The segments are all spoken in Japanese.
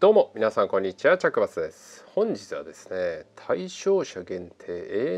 どうも皆さんこんにちはチャクバスです本日はですね対象者限定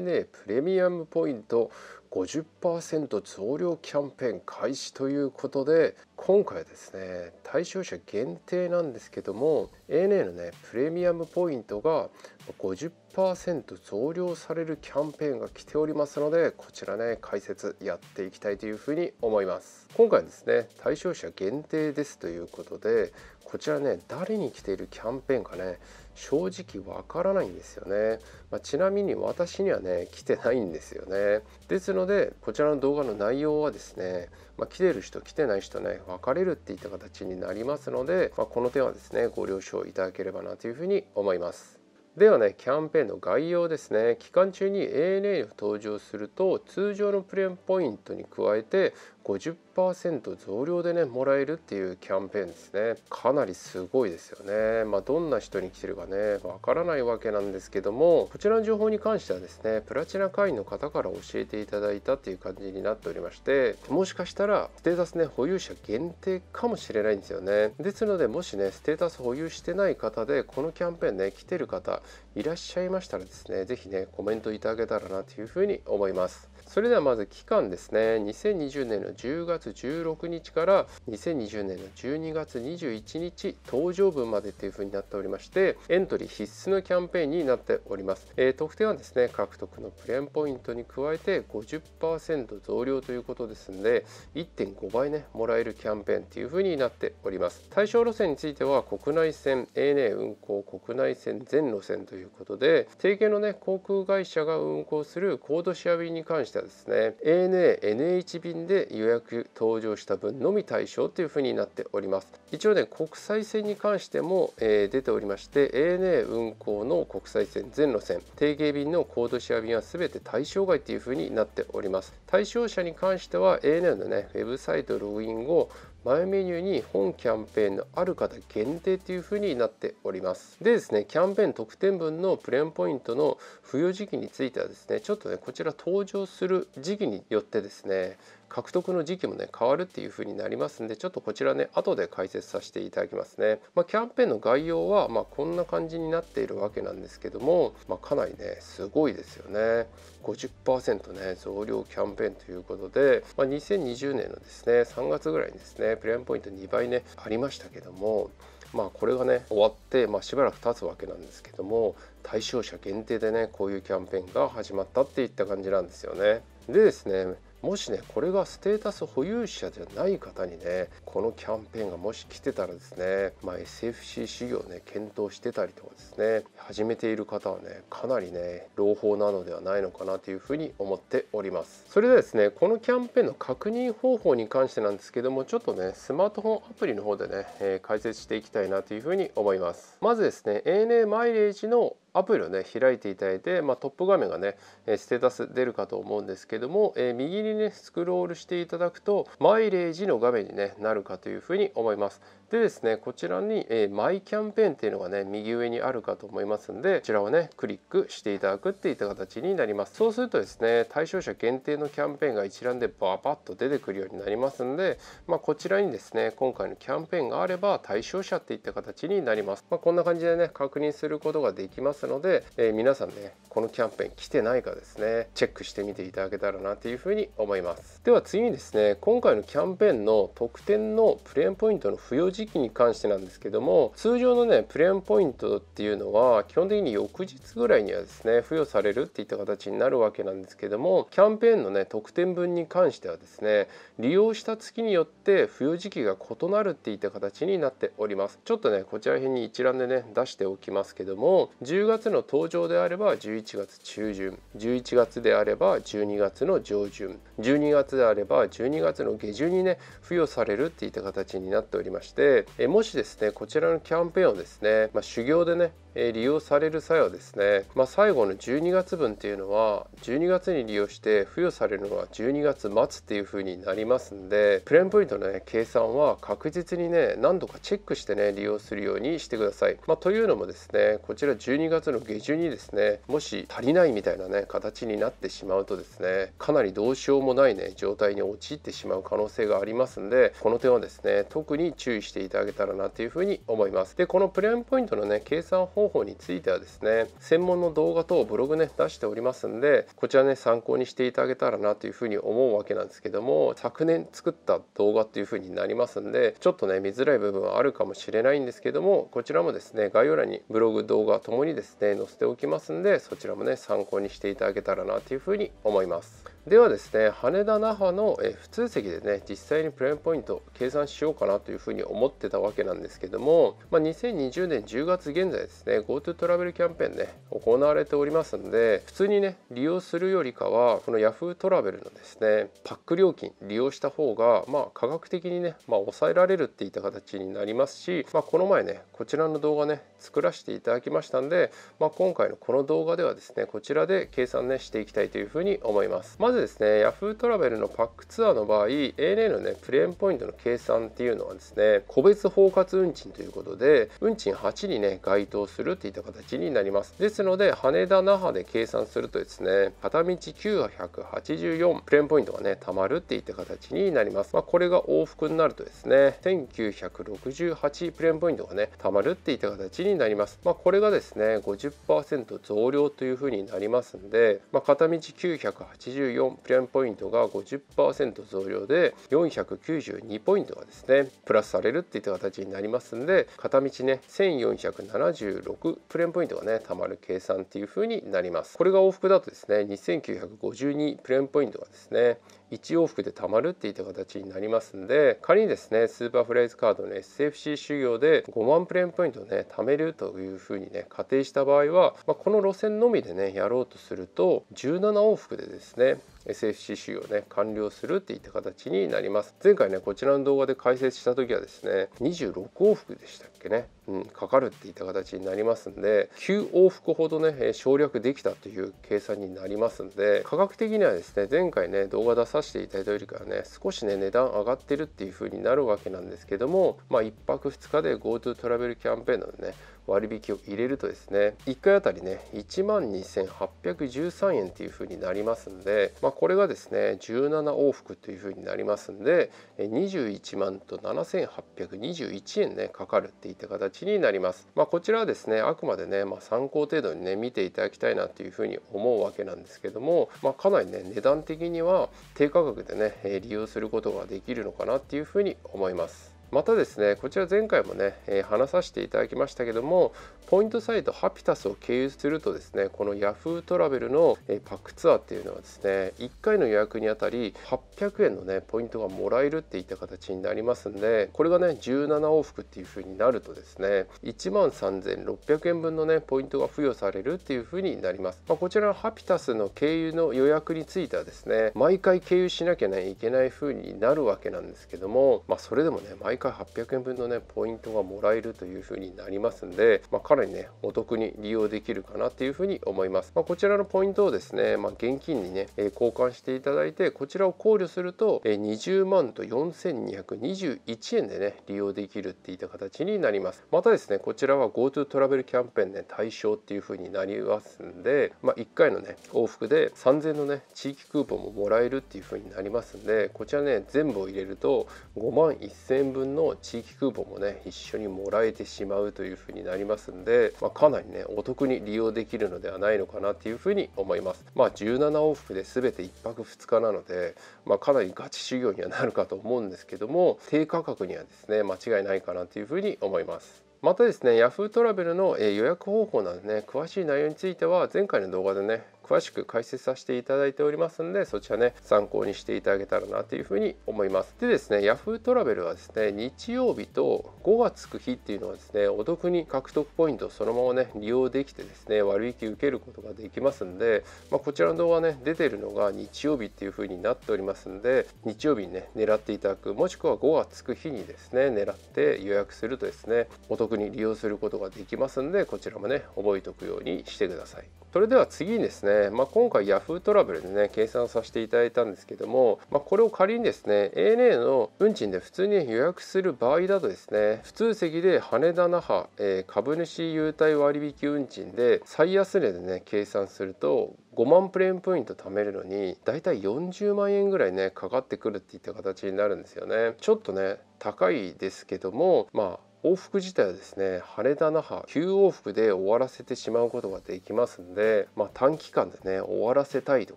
ANA プレミアムポイント50%増量キャンペーン開始ということで今回ですね対象者限定なんですけども ANA のねプレミアムポイントが50%増量されるキャンペーンが来ておりますのでこちらね解説やっていきたいというふうに思います今回ですね対象者限定ですということでこちらね誰に来ているキャンペーンかね正直わからないんですよね、まあ、ちなみに私にはね来てないんですよねですのでこちらの動画の内容はですねまあ、来てる人来てない人ね分かれるっていった形になりますので、まあ、この点はですねご了承いただければなというふうに思います。ではねキャンペーンの概要ですね期間中に ANA に登場すると通常のプレーンポイントに加えて50%増量でねもらえるっていうキャンペーンですねかなりすごいですよねまあ、どんな人に来てるかねわからないわけなんですけどもこちらの情報に関してはですねプラチナ会員の方から教えていただいたっていう感じになっておりましてもしかしたらステータスね保有者限定かもしれないんですよねですのでもしねステータス保有してない方でこのキャンペーンね来てる方いらっしゃいましたらですね是非ねコメントいただけたらなというふうに思います。それではまず期間ですね2020年の10月16日から2020年の12月21日搭乗分までというふうになっておりましてエントリー必須のキャンペーンになっております、えー、特典はですね獲得のプレーンポイントに加えて50%増量ということですので1.5倍ねもらえるキャンペーンというふうになっております対象路線については国内線 ANA 運行国内線全路線ということで提携のね航空会社が運行するコードシェアに関して社ですね ANA、NH 便で予約搭乗した分のみ対象というふうになっております一応ね国際線に関しても、えー、出ておりまして ANA 運航の国際線全路線定型便のコードシェア便は全て対象外というふうになっております対象者に関しては ANA のねウェブサイトログイン後前メニューに本キャンペーンのある方限定というふうになっておりますでですねキャンペーン特典分のプレーンポイントの付与時期についてはですねちょっとねこちら登場する時期によってですね獲得の時期もね変わるっていう風になりますんでちょっとこちらね後で解説させていただきますね、まあ、キャンペーンの概要はまこんな感じになっているわけなんですけども、まあ、かなりねすごいですよね50%ね増量キャンペーンということで、まあ、2020年のですね3月ぐらいにですねプレミアムポイント2倍ねありましたけどもまあこれがね終わって、まあ、しばらく経つわけなんですけども対象者限定でねこういうキャンペーンが始まったっていった感じなんですよね。でですねもしねこれがステータス保有者じゃない方にねこのキャンペーンがもし来てたらですね、まあ、SFC 事業ね検討してたりとかですね始めている方はねかなりね朗報なのではないのかなというふうに思っておりますそれではですねこのキャンペーンの確認方法に関してなんですけどもちょっとねスマートフォンアプリの方でね、えー、解説していきたいなというふうに思いますまずですね ANA マイレージのアプリをね開いていただいて、まあ、トップ画面がねステータス出るかと思うんですけども、えー、右にねスクロールしていただくとマイレージの画面に、ね、なるかというふうに思います。でですねこちらに、えー、マイキャンペーンっていうのがね右上にあるかと思いますんでこちらをねクリックしていただくっていった形になりますそうするとですね対象者限定のキャンペーンが一覧でババッと出てくるようになりますんで、まあ、こちらにですね今回のキャンペーンがあれば対象者っていった形になります、まあ、こんな感じでね確認することができますので、えー、皆さんねこのキャンペーン来てないかですねチェックしてみていただけたらなというふうに思いますでは次にですね今回のキャンペーンの特典のプレーンポイントの付与事時期に関してなんですけども通常のねプレーンポイントっていうのは基本的に翌日ぐらいにはですね付与されるっていった形になるわけなんですけどもキャンペーンのね特典分に関してはですね利用した月によって付与時期が異なるっていった形になっておりますちょっとねこちら辺に一覧でね出しておきますけども10月の登場であれば11月中旬11月であれば12月の上旬12月であれば12月の下旬にね付与されるっていった形になっておりましてでもしですねこちらのキャンペーンをですね、まあ、修行でね利用される際はですね、まあ、最後の12月分っていうのは12月に利用して付与されるのは12月末っていう風になりますんでプレーンポイントの、ね、計算は確実にね何度かチェックしてね利用するようにしてください。まあ、というのもですねこちら12月の下旬にですねもし足りないみたいなね形になってしまうとですねかなりどうしようもないね状態に陥ってしまう可能性がありますんでこの点はですね特に注意していただけたらなというふうに思います。でこのプレーンポイントのね計算方方法についてはですね専門の動画等ブログね出しておりますんでこちらね参考にしていただけたらなというふうに思うわけなんですけども昨年作った動画っていうふうになりますんでちょっとね見づらい部分はあるかもしれないんですけどもこちらもですね概要欄にブログ動画ともにですね載せておきますんでそちらもね参考にしていただけたらなというふうに思います。ではですね羽田那覇の普通席でね実際にプレーンポイント計算しようかなというふうに思ってたわけなんですけども、まあ、2020年10月現在ですねね GoTo トラベルキャンペーンね行われておりますんで普通にね利用するよりかはこの Yahoo トラベルのですねパック料金利用した方がまあ科学的にね、まあ、抑えられるっていった形になりますし、まあ、この前ねこちらの動画ね作らせていただきましたんで、まあ、今回のこの動画ではですねこちらで計算ねしていきたいというふうに思いますまずですね Yahoo トラベルのパックツアーの場合 ANA のねプレーンポイントの計算っていうのはですね個別包括運賃ということで運賃8にね該当するするといった形になりますですので羽田那覇で計算するとですね片道984プレーンポイントがね貯まるっていった形になります、まあ、これが往復になるとですね1968プレーンポイントがね貯まるっていった形になります、まあ、これがですね50%増量というふうになりますんで、まあ、片道984プレーンポイントが50%増量で492ポイントがですねプラスされるっていった形になりますんで片道ね1476 6プレーンポイントがね貯まる計算っていう風になりますこれが往復だとですね2952プレーンポイントがですね1往復で貯まるっていった形になりますんで仮にですねスーパーフレーズカードの SFC 修行で5万プレーンポイントをね貯めるというふうにね仮定した場合は、まあ、この路線のみでねやろうとすると17往復でですね SFC 修行ね完了するっていった形になります前回ねこちらの動画で解説した時はですね26往復でしたけね、うん、かかるっていった形になりますんで9往復ほどね省略できたという計算になりますんで価格的にはですね前回ね動画出させていただいたよりからね少しね値段上がってるっていう風になるわけなんですけどもまあ1泊2日で GoTo トラベルキャンペーンなのでね割引を入れるとですね1回あたりね1万2813円っていう風になりますんで、まあ、これがですね17往復という風になりますんで21万と7821円ねかかるっていった形になります。まあ、こちらはですねあくまでね、まあ、参考程度にね見ていただきたいなという風に思うわけなんですけども、まあ、かなりね値段的には低価格でね利用することができるのかなっていう風に思います。またですねこちら前回もね、えー、話させていただきましたけどもポイントサイトハピタスを経由するとですねこのヤフートラベルの、えー、パックツアーっていうのはですね1回の予約にあたり800円のねポイントがもらえるっていった形になりますんでこれがね17往復っていう風になるとですね1万3600円分のねポイントが付与されるっていう風になります、まあ、こちらのハピタスの経由の予約についてはですね毎回経由しなきゃ、ね、いけない風になるわけなんですけども、まあ、それでもね毎回800円分のねポイントがもらえるというふうになりますんで、まあ、かなりねお得に利用できるかなっていうふうに思います、まあ、こちらのポイントをですね、まあ、現金にね交換していただいてこちらを考慮すると20万と4221円でね利用できるっていった形になりますまたですねこちらは GoTo トラベルキャンペーンね対象っていうふうになりますんで、まあ、1回のね往復で3000のね地域クーポンももらえるっていうふうになりますんでこちらね全部を入れると5万1000円分の地域クーポンもね一緒にもらえてしまうというふうになりますんで、まあ、かなりねお得に利用できるのではないのかなっていうふうに思います。まあ、17往復で全て1泊2日なので、まあ、かなりガチ修行にはなるかと思うんですけども低価格にはですね間違いないかなというふうに思います。またですね Yahoo トラベルの予約方法などね詳しい内容については前回の動画でね詳しく解説させていただいておりますんでそちらね参考にしていただけたらなというふうに思いますでですね Yahoo トラベルはですね日曜日と5がつく日っていうのはですねお得に獲得ポイントそのままね利用できてですね割引受けることができますんで、まあ、こちらの動画ね出てるのが日曜日っていうふうになっておりますんで日曜日にね狙っていただくもしくは5がつく日にですね狙って予約するとですねお得に利用することができますんでこちらもね覚えておくようにしてくださいそれでは次にですねまあ、今回 Yahoo トラブルでね計算させていただいたんですけども、まあ、これを仮にですね ANA の運賃で普通に予約する場合だとですね普通席で羽田那覇、えー、株主優待割引運賃で最安値でね計算すると5万プレーンポイント貯めるのにだいたい40万円ぐらいねかかってくるっていった形になるんですよねちょっとね高いですけどもまあ往復自体はですね羽田那覇9往復で終わらせてしまうことができますんで、まあ、短期間でね終わらせたいと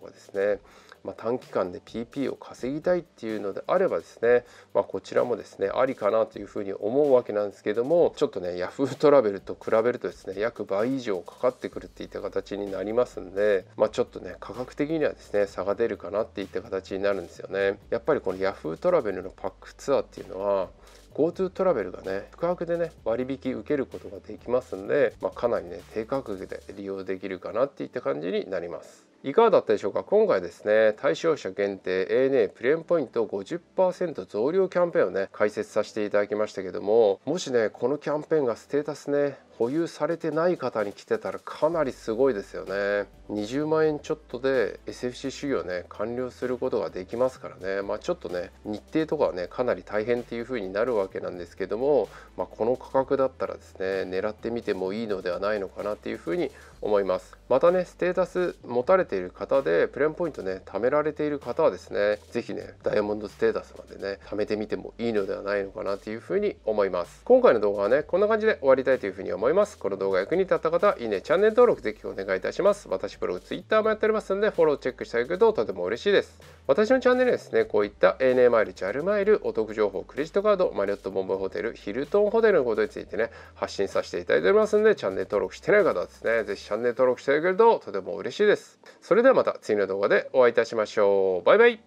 かですね、まあ、短期間で PP を稼ぎたいっていうのであればですね、まあ、こちらもですねありかなというふうに思うわけなんですけどもちょっとね Yahoo トラベルと比べるとですね約倍以上かかってくるっていった形になりますんで、まあ、ちょっとね価格的にはですね差が出るかなっていった形になるんですよね。やっぱりこの Yahoo トラベルのパックツアーっていうのは GoTo トラベルがね宿泊でね割引受けることができますんで、まあ、かなりね低価格で利用できるかなっていった感じになります。いかがだったでしょうか今回ですね対象者限定 ANA プレーンポイント50%増量キャンペーンをね解説させていただきましたけどももしねこのキャンペーンがステータスね保有されてない方に来てたらかなりすごいですよね20万円ちょっとで SFC 修行ね完了することができますからねまあちょっとね日程とかはねかなり大変っていう風になるわけなんですけども、まあ、この価格だったらですね狙ってみてもいいのではないのかなっていう風に思いますまたねステータス持たれてている方でプレーンポイントね貯められている方はですね是非ねダイヤモンドステータスまでね貯めてみてもいいのではないのかなというふうに思います今回の動画はねこんな感じで終わりたいというふうに思いますこの動画役に立った方いいねチャンネル登録ぜひお願いいたします私ブログ Twitter もやっておりますのでフォローチェックしてあげるととても嬉しいです私のチャンネルですね、こういった ANA マイル、JAL マイル、お得情報、クレジットカード、マリオットボンボイホテル、ヒルトンホテルのことについてね、発信させていただいておりますので、チャンネル登録してない方はですね、ぜひチャンネル登録していただけるととても嬉しいです。それではまた次の動画でお会いいたしましょう。バイバイ